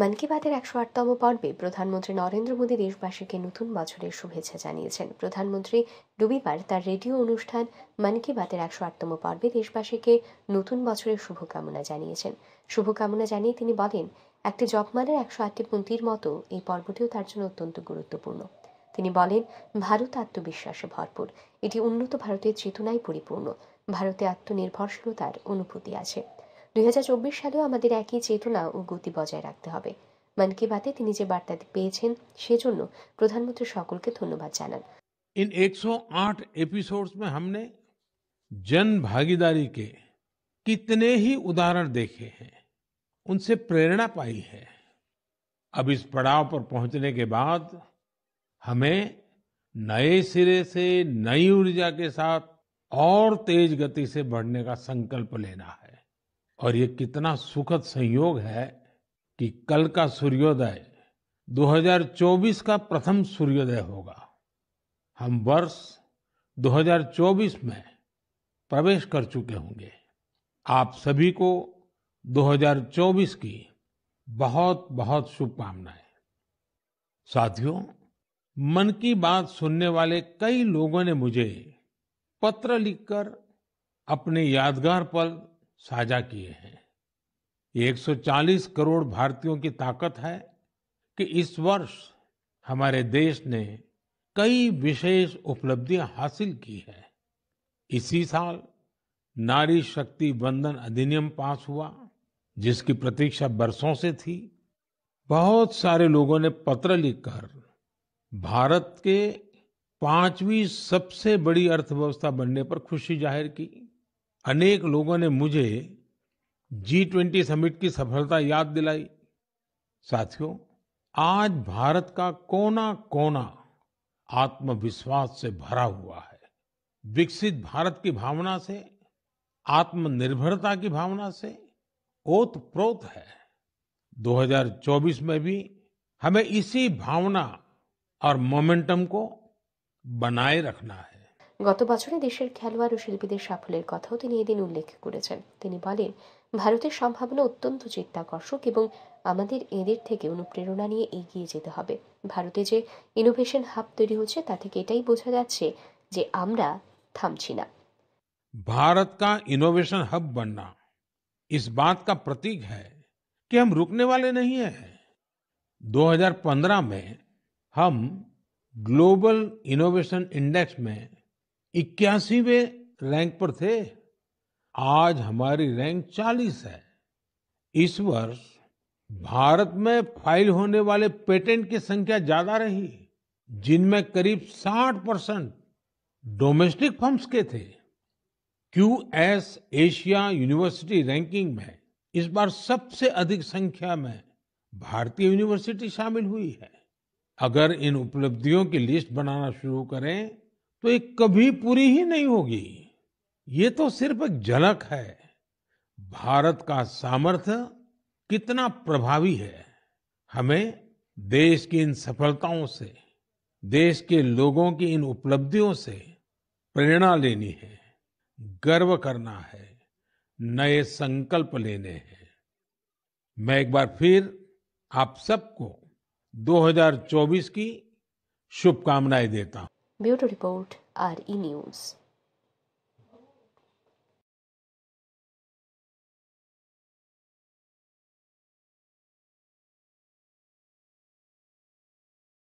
মন কি বাতের একশো আটতম পর্বে প্রধানমন্ত্রী নরেন্দ্র মোদী দেশবাসীকে নতুন বছরের শুভেচ্ছা জানিয়েছেন প্রধানমন্ত্রী রবিবার তার রেডিও অনুষ্ঠান মন কি বাতের একশো আটতম পর্বে দেশবাসীকে নতুন বছরের শুভকামনা জানিয়েছেন শুভকামনা জানিয়ে তিনি বলেন একটি জপমানের একশো আটটি পুঁথির মতো এই পর্বটিও তার জন্য অত্যন্ত গুরুত্বপূর্ণ তিনি বলেন ভারত আত্মবিশ্বাসে ভরপুর এটি উন্নত ভারতের চেতনায় পরিপূর্ণ ভারতে আত্মনির্ভরশীলতার অনুভূতি আছে দুই সালেও আমাদের একই চেতনা ও গতি বজায় রাখতে হবে মন কি বাতে তিনি যে বার্তা পেয়েছেন সেজন্য প্রধানমন্ত্রী সকলকে ধন্যবাদ জানান में हमने जन भागीदारी के कितने ही उदाहरण देखे हैं उनसे प्रेरणा पाई है अब इस पड़ाव पर पहुंचने के बाद हमें नए सिरे से नई ऊर्जा के साथ और तेज गति से बढ़ने का संकल्प लेना है और ये कितना सुखद संयोग है कि कल का सूर्योदय 2024 का प्रथम सूर्योदय होगा हम वर्ष 2024 में प्रवेश कर चुके होंगे आप सभी को 2024 की बहुत बहुत शुभकामनाएं साथियों मन की बात सुनने वाले कई लोगों ने मुझे पत्र लिखकर अपने यादगार पल साझा किए हैं ये 140 करोड़ भारतीयों की ताकत है कि इस वर्ष हमारे देश ने कई विशेष उपलब्धियां हासिल की है इसी साल नारी शक्ति बंधन अधिनियम पास हुआ जिसकी प्रतीक्षा बरसों से थी बहुत सारे लोगों ने पत्र लिखकर भारत के पांचवी सबसे बड़ी अर्थव्यवस्था बनने पर खुशी जाहिर की अनेक लोगों ने मुझे जी ट्वेंटी समिट की सफलता याद दिलाई साथियों आज भारत का कोना कोना आत्मविश्वास से भरा हुआ है विकसित भारत की भावना से आत्मनिर्भरता की भावना से ओत प्रोत है 2024 में भी हमें इसी भावना और मोमेंटम को बनाए रखना है গত বছরে দেশের খেলোয়াড় ও শিল্পীদের সাফল্যের কথাও তিনি এদিন উল্লেখ করেছেন তিনি বলেন ভারতের সম্ভাবনা অত্যন্ত চিত্তাকর্ষক এবং আমাদের এদের থেকে অনুপ্রেরণা নিয়ে এগিয়ে যেতে হবে ভারতে যে ইনোভেশন হাব তৈরি হচ্ছে তা থেকে এটাই বোঝা যাচ্ছে যে আমরা থামছি না ভারত কা ইনোভেশন হাব বননা ইস বাত কা প্রতীক है কি हम রুকনে ওয়ালে नहीं हैं 2015 মে হাম গ্লোবাল ইনোভেশন इंडेक्स মে इक्यासीवें रैंक पर थे आज हमारी रैंक चालीस है इस वर्ष भारत में फाइल होने वाले पेटेंट की संख्या ज्यादा रही जिनमें करीब 60 परसेंट डोमेस्टिक फर्म्स के थे Q S Asia university ranking में इस बार सबसे अधिक संख्या में भारतीय यूनिवर्सिटी शामिल हुई है अगर इन उपलब्धियों की लिस्ट बनाना शुरू करें तो ये कभी पूरी ही नहीं होगी ये तो सिर्फ एक झलक है भारत का सामर्थ्य कितना प्रभावी है हमें देश की इन सफलताओं से देश के लोगों की इन उपलब्धियों से प्रेरणा लेनी है गर्व करना है नए संकल्प लेने हैं मैं एक बार फिर आप सबको 2024 की शुभकामनाएं देता हूं bureau report R E news